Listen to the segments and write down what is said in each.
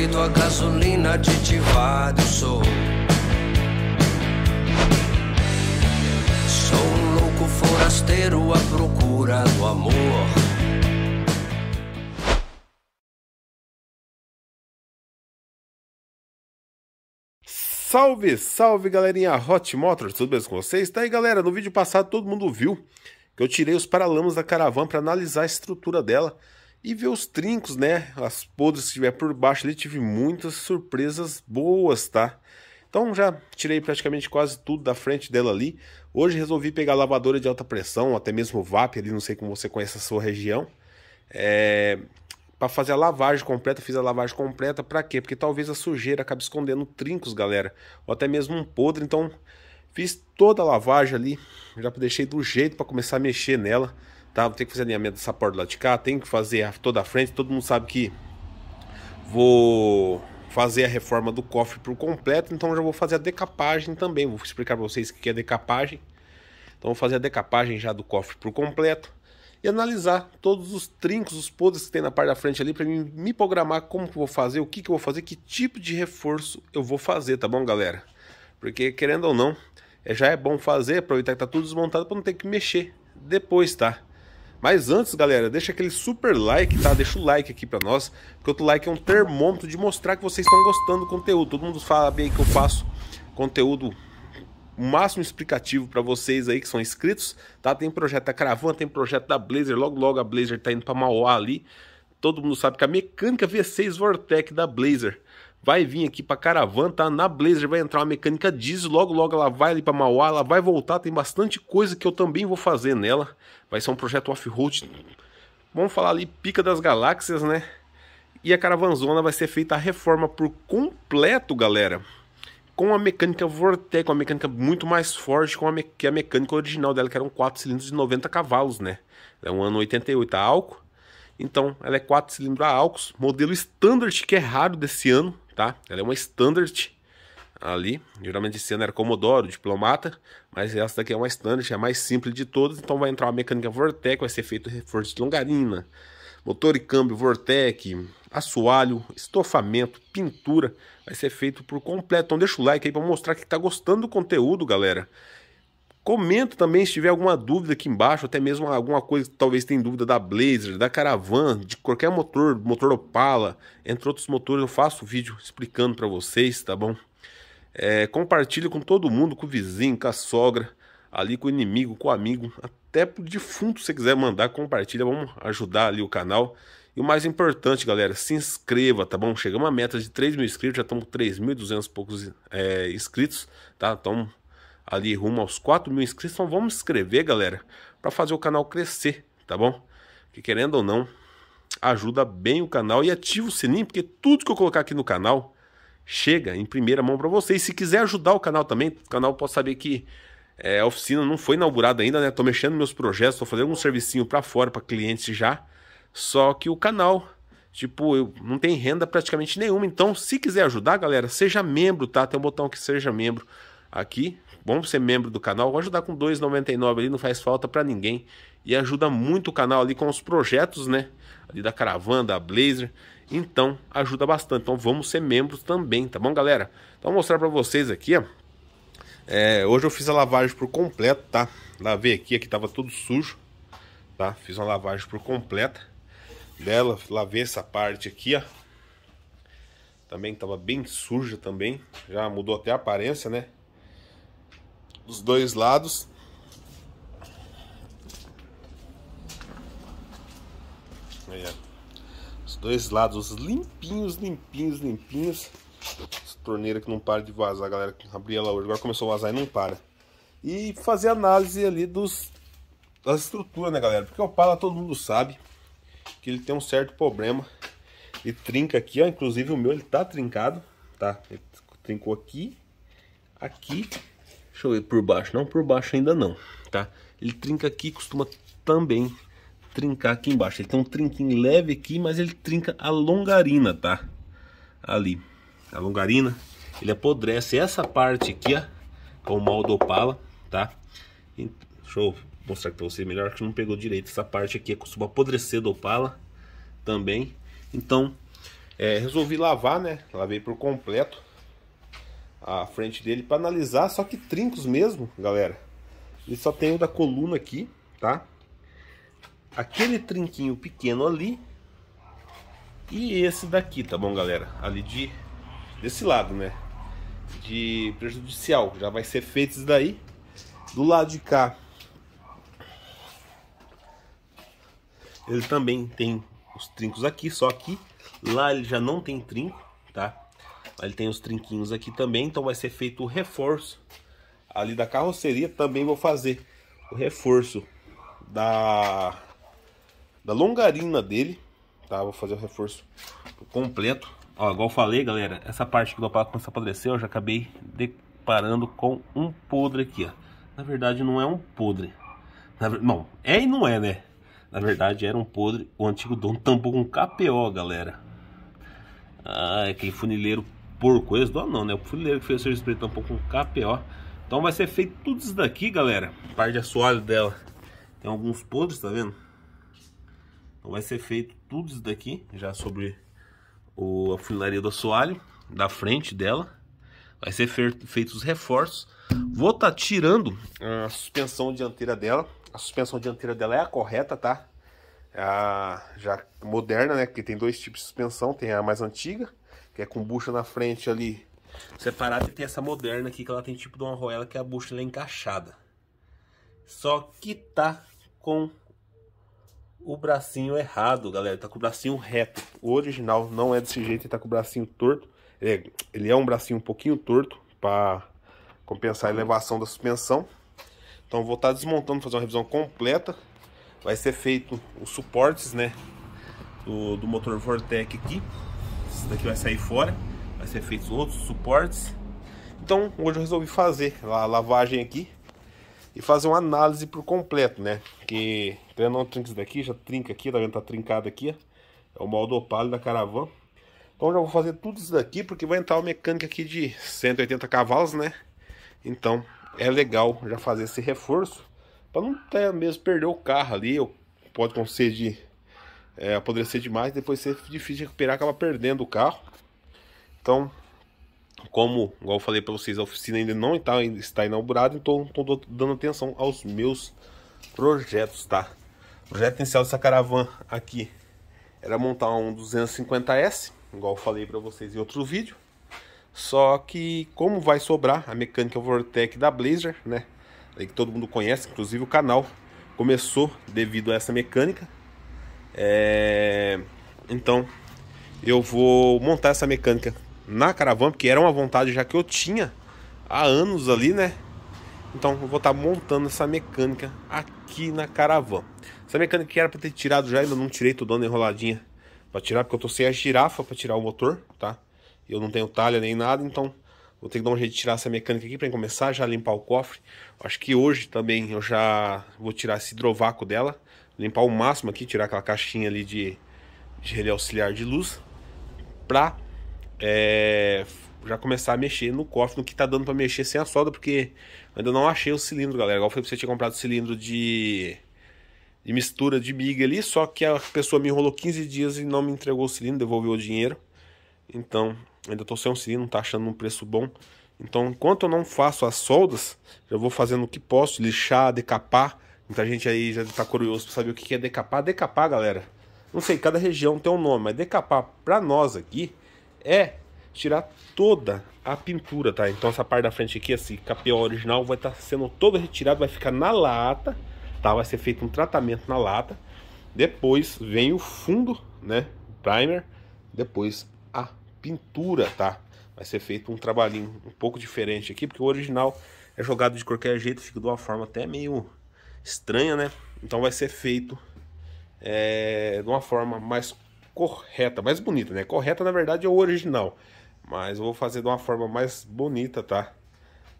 movido a gasolina aditivado sou. Sou um louco forasteiro à procura do amor. Salve, salve galerinha Hot Motors, tudo bem com vocês? Tá aí galera, no vídeo passado todo mundo viu que eu tirei os paralamas da caravana para analisar a estrutura dela e ver os trincos, né? As podres que tiver por baixo ali, tive muitas surpresas boas, tá? Então já tirei praticamente quase tudo da frente dela ali. Hoje resolvi pegar a lavadora de alta pressão, até mesmo VAP ali, não sei como você conhece a sua região. É... Para fazer a lavagem completa, fiz a lavagem completa, para quê? Porque talvez a sujeira acabe escondendo trincos, galera, ou até mesmo um podre, então fiz toda a lavagem ali, já deixei do jeito para começar a mexer nela tá? Vou ter que fazer alinhamento dessa porta lá de cá, tem que fazer a, toda a frente. Todo mundo sabe que vou fazer a reforma do cofre por completo, então já vou fazer a decapagem também. Vou explicar para vocês o que é decapagem. Então vou fazer a decapagem já do cofre por completo e analisar todos os trincos, os podres que tem na parte da frente ali para me programar como que eu vou fazer, o que que eu vou fazer, que tipo de reforço eu vou fazer, tá bom, galera? Porque querendo ou não, é, já é bom fazer, aproveitar que tá tudo desmontado para não ter que mexer depois, tá? Mas antes, galera, deixa aquele super like, tá? Deixa o like aqui pra nós, porque o like é um termômetro de mostrar que vocês estão gostando do conteúdo. Todo mundo sabe aí que eu faço conteúdo o máximo explicativo para vocês aí que são inscritos, tá? Tem projeto da Caravan, tem projeto da Blazer, logo logo a Blazer tá indo para Mauá ali. Todo mundo sabe que a mecânica V6 Vortec da Blazer vai vir aqui para Caravana, tá? Na Blazer vai entrar uma mecânica diesel, logo logo ela vai ali para Mauá, ela vai voltar, tem bastante coisa que eu também vou fazer nela. Vai ser um projeto off-road, vamos falar ali, pica das galáxias, né? E a Caravanzona vai ser feita a reforma por completo, galera. Com a mecânica Vortec, uma mecânica muito mais forte que a mecânica original dela, que eram 4 cilindros de 90 cavalos, né? É um ano 88 a álcool. Então, ela é 4 cilindros a álcool, modelo standard que é raro desse ano, tá? Ela é uma standard ali, geralmente esse ano era Commodore, Diplomata, mas essa daqui é uma standard, é a mais simples de todas, então vai entrar uma mecânica Vortec, vai ser feito reforço de longarina, motor e câmbio Vortec, assoalho, estofamento, pintura, vai ser feito por completo. Então deixa o like aí para mostrar que tá gostando do conteúdo, galera. Comenta também se tiver alguma dúvida aqui embaixo, até mesmo alguma coisa que talvez tenha dúvida da Blazer, da Caravan, de qualquer motor, motor Opala, entre outros motores, eu faço vídeo explicando para vocês, tá bom? É, compartilha com todo mundo, com o vizinho, com a sogra, ali com o inimigo, com o amigo, até pro defunto se quiser mandar, compartilha, vamos ajudar ali o canal. E o mais importante, galera, se inscreva, tá bom? Chegamos à meta de 3 mil inscritos, já estamos com 3.200 poucos é, inscritos, tá? Então ali rumo aos 4 mil inscritos. Então vamos escrever, galera, para fazer o canal crescer, tá bom? Que querendo ou não, ajuda bem o canal e ativa o sininho, porque tudo que eu colocar aqui no canal chega em primeira mão para vocês. Se quiser ajudar o canal também, o canal pode saber que é, a oficina não foi inaugurada ainda, né? Tô mexendo meus projetos, tô fazendo um servicinho para fora para clientes já. Só que o canal, tipo, eu não tem renda praticamente nenhuma. Então, se quiser ajudar, galera, seja membro, tá? Tem um botão que seja membro aqui bom ser membro do canal, vou ajudar com 2,99 ali, não faz falta para ninguém. E ajuda muito o canal ali com os projetos, né? Ali da Caravana, da Blazer. Então, ajuda bastante. Então, vamos ser membros também, tá bom, galera? Então, vou mostrar para vocês aqui, ó. É, hoje eu fiz a lavagem por completo, tá? Lavei aqui, aqui tava tudo sujo, tá? Fiz uma lavagem por completa dela, lavei essa parte aqui, ó. Também tava bem suja também, já mudou até a aparência, né? dos dois lados. Aí, Os dois lados limpinhos, limpinhos, limpinhos. Essa torneira que não para de vazar, galera. Abri ela hoje, agora começou a vazar e não para. E fazer análise ali dos, das estruturas, né, galera? Porque o Opala todo mundo sabe que ele tem um certo problema. Ele trinca aqui, ó. Inclusive o meu ele tá trincado, tá? Ele trincou aqui, aqui Deixa eu ver por baixo. Não, por baixo ainda não, tá? Ele trinca aqui, costuma também trincar aqui embaixo. Ele tem um trinquinho leve aqui, mas ele trinca a longarina, tá? Ali, a longarina. Ele apodrece essa parte aqui, ó, com o mal do opala, tá? E, deixa eu mostrar pra você melhor, que não pegou direito. Essa parte aqui costuma apodrecer do opala também. Então, é, resolvi lavar, né? Lavei por completo à frente dele para analisar, só que trincos mesmo, galera. Ele só tem o da coluna aqui, tá? Aquele trinquinho pequeno ali e esse daqui, tá bom, galera? Ali de desse lado, né? De prejudicial, já vai ser feito isso daí. Do lado de cá, ele também tem os trincos aqui, só que lá ele já não tem trinco, tá? Ele tem os trinquinhos aqui também, então vai ser feito o reforço ali da carroceria. Também vou fazer o reforço da, da longarina dele, tá? Vou fazer o reforço completo. Ó, igual falei, galera, essa parte que o Dopalco começou a apodrecer, eu já acabei deparando com um podre aqui, ó. Na verdade, não é um podre. Na, não, é e não é, né? Na verdade, era um podre. O antigo dono tampou com um KPO, galera. Ah, aquele funileiro porco. Eles doam não, né? O fuleiro que fez o serviço pra um pouco com KPO. Então vai ser feito tudo isso daqui, galera. Parte de assoalho dela. Tem alguns podres, tá vendo? Então vai ser feito tudo isso daqui. Já sobre o, a funilaria do assoalho. Da frente dela. Vai ser feitos os reforços. Vou estar tá tirando a suspensão dianteira dela. A suspensão dianteira dela é a correta, tá? É a já moderna, né? Que tem dois tipos de suspensão, tem a mais antiga que é com bucha na frente ali. Separada tem essa moderna aqui, que ela tem tipo de uma roela, que é a bucha é encaixada. Só que tá com o bracinho errado, galera. Tá com o bracinho reto. O original não é desse jeito, ele tá com o bracinho torto. Ele é, ele é um bracinho um pouquinho torto para compensar a elevação da suspensão. Então vou estar tá desmontando, fazer uma revisão completa. Vai ser feito os suportes, né, do, do motor Vortec aqui. Esse daqui vai sair fora, vai ser feito outros suportes. Então hoje eu resolvi fazer a lavagem aqui e fazer uma análise por completo, né? Que eu não trinca isso daqui, já trinca aqui, tá vendo? Tá trincado aqui, ó. É o molde opalho da Caravan. Então já vou fazer tudo isso daqui porque vai entrar uma mecânica aqui de 180 cavalos, né? Então é legal já fazer esse reforço para não ter mesmo perder o carro ali, ou pode acontecer de é, apodrecer demais, depois ser difícil de recuperar, acaba perdendo o carro. Então, como igual eu falei para vocês, a oficina ainda não está, está inaugurada, então estou dando atenção aos meus projetos, tá? O projeto inicial dessa caravana aqui era montar um 250S, igual eu falei para vocês em outro vídeo. Só que como vai sobrar a mecânica Vortec da Blazer, né? Aí que todo mundo conhece, inclusive o canal começou devido a essa mecânica. É... Então, eu vou montar essa mecânica na caravana, porque era uma vontade já que eu tinha há anos ali, né? Então, eu vou estar tá montando essa mecânica aqui na caravana. Essa mecânica que era para ter tirado já, ainda não tirei, tô dando enroladinha para tirar, porque eu tô sem a girafa para tirar o motor, tá? Eu não tenho talha nem nada, então Vou ter que dar um jeito de tirar essa mecânica aqui para começar já a limpar o cofre. Acho que hoje também eu já vou tirar esse drovaco dela limpar o máximo aqui, tirar aquela caixinha ali de, de relé auxiliar de luz, pra é, já começar a mexer no cofre, no que tá dando para mexer sem a solda, porque ainda não achei o cilindro, galera. Igual foi pra você tinha comprado o cilindro de, de mistura de biga ali, só que a pessoa me enrolou 15 dias e não me entregou o cilindro, devolveu o dinheiro. Então, ainda tô sem um cilindro, não tá achando um preço bom. Então, enquanto eu não faço as soldas, eu vou fazendo o que posso, lixar, decapar, Muita gente aí já tá curioso pra saber o que é decapar. Decapar, galera, não sei, cada região tem um nome, mas decapar pra nós aqui é tirar toda a pintura, tá? Então essa parte da frente aqui, esse capião original, vai estar tá sendo todo retirado, vai ficar na lata, tá? Vai ser feito um tratamento na lata. Depois vem o fundo, né? Primer. Depois a pintura, tá? Vai ser feito um trabalhinho um pouco diferente aqui, porque o original é jogado de qualquer jeito, fica de uma forma até meio estranha, né? Então vai ser feito é, de uma forma mais correta, mais bonita, né? Correta na verdade é o original, mas eu vou fazer de uma forma mais bonita, tá?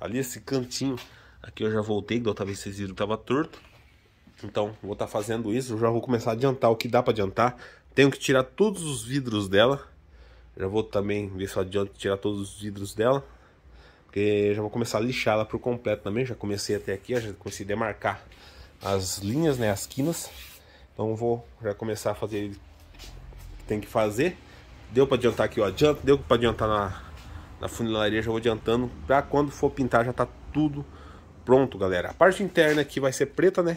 Ali esse cantinho, aqui eu já voltei, da outra vez vocês viram tava torto. Então vou estar tá fazendo isso, eu já vou começar a adiantar o que dá para adiantar. Tenho que tirar todos os vidros dela. Já vou também ver se eu adianto tirar todos os vidros dela. Porque já vou começar a lixar ela por completo também. Já comecei até aqui, já consegui demarcar as linhas, né? As quinas. Então vou já começar a fazer o que tem que fazer. Deu para adiantar aqui, ó. Adianta, deu para adiantar na, na funilaria, já vou adiantando. para quando for pintar já tá tudo pronto, galera. A parte interna aqui vai ser preta, né?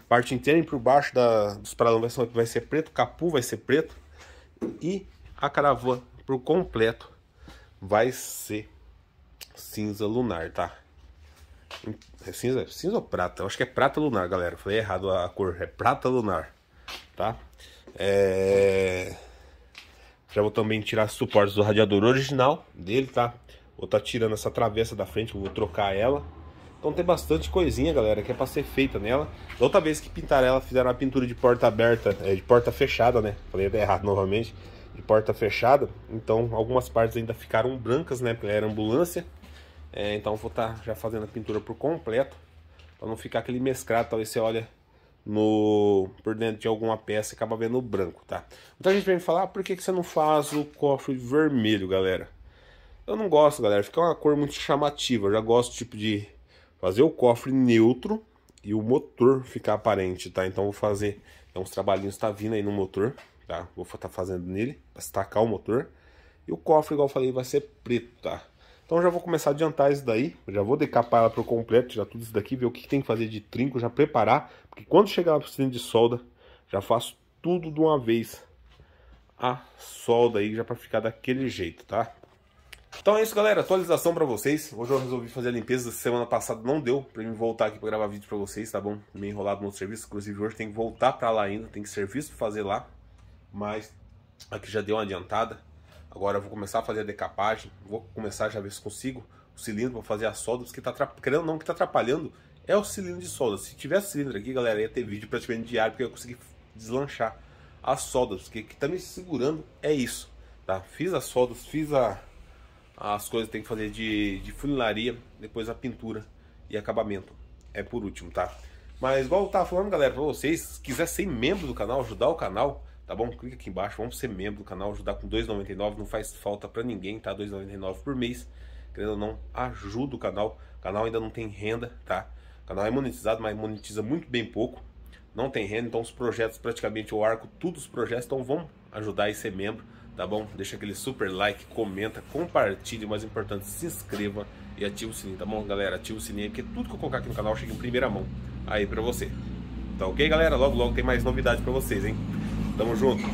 A parte interna e por baixo da, dos paralamas vai ser preto. O capu vai ser preto. E a caravana por completo vai ser cinza lunar, tá? É cinza, cinza ou prata? Eu acho que é prata lunar, galera. foi falei errado a cor. É prata lunar, tá? É... Já vou também tirar os suportes do radiador original dele, tá? Vou estar tá tirando essa travessa da frente, vou trocar ela. Então tem bastante coisinha, galera, que é para ser feita nela. outra vez que pintaram ela, fizeram a pintura de porta aberta, é, de porta fechada, né? Falei até errado novamente. De porta fechada. Então algumas partes ainda ficaram brancas, né? Porque era ambulância. É, então vou estar tá já fazendo a pintura por completo, para não ficar aquele mesclado, talvez você olha no, por dentro de alguma peça e acaba vendo branco, tá? Muita então, gente vem me falar, ah, por que, que você não faz o cofre vermelho, galera? Eu não gosto, galera, fica uma cor muito chamativa, eu já gosto tipo de fazer o cofre neutro e o motor ficar aparente, tá? Então vou fazer, é uns trabalhinhos tá vindo aí no motor, tá? Vou estar tá fazendo nele, para destacar o motor. E o cofre, igual eu falei, vai ser preto, tá? Então já vou começar a adiantar isso daí, já vou decapar ela o completo, tirar tudo isso daqui, ver o que, tem que fazer de trinco, já preparar, porque quando chegar o piscina de solda, já faço tudo de uma vez a solda aí, já para ficar daquele jeito, tá? Então é isso, galera. Atualização para vocês. Hoje eu resolvi fazer a limpeza. Semana passada não deu para mim voltar aqui para gravar vídeo para vocês, tá bom? Meio enrolado no serviço. Inclusive hoje tem que voltar para lá ainda. Tem que serviço para fazer lá. Mas aqui já deu uma adiantada. Agora eu vou começar a fazer a decapagem, vou começar já a ver se consigo o cilindro para fazer a solda, porque tá querendo não que tá atrapalhando é o cilindro de solda. Se tivesse cilindro aqui, galera, ia ter vídeo praticamente diário porque eu consegui deslanchar as soldas, porque que tá me segurando é isso, tá? Fiz as soldas, fiz a as coisas que tem que fazer de, de funilaria, depois a pintura e acabamento. É por último, tá? Mas igual eu tava falando, galera, pra vocês, se quiser ser membro do canal, ajudar o canal, tá bom? Clica aqui embaixo, vamos ser membro do canal, ajudar com 2,99, não faz falta para ninguém, tá? 2,99 por mês, querendo ou não, ajuda o canal. O canal ainda não tem renda, tá? O canal é monetizado, mas monetiza muito bem pouco, não tem renda, então os projetos, praticamente eu arco todos os projetos, então vamos ajudar e ser membro, tá bom? Deixa aquele super like, comenta, compartilhe, mais importante, se inscreva e ativa o sininho, tá bom, galera? Ativa o sininho, porque tudo que eu colocar aqui no canal chega em primeira mão aí pra você. Tá ok, galera? Logo, logo tem mais novidade pra vocês, hein? Tamo junto.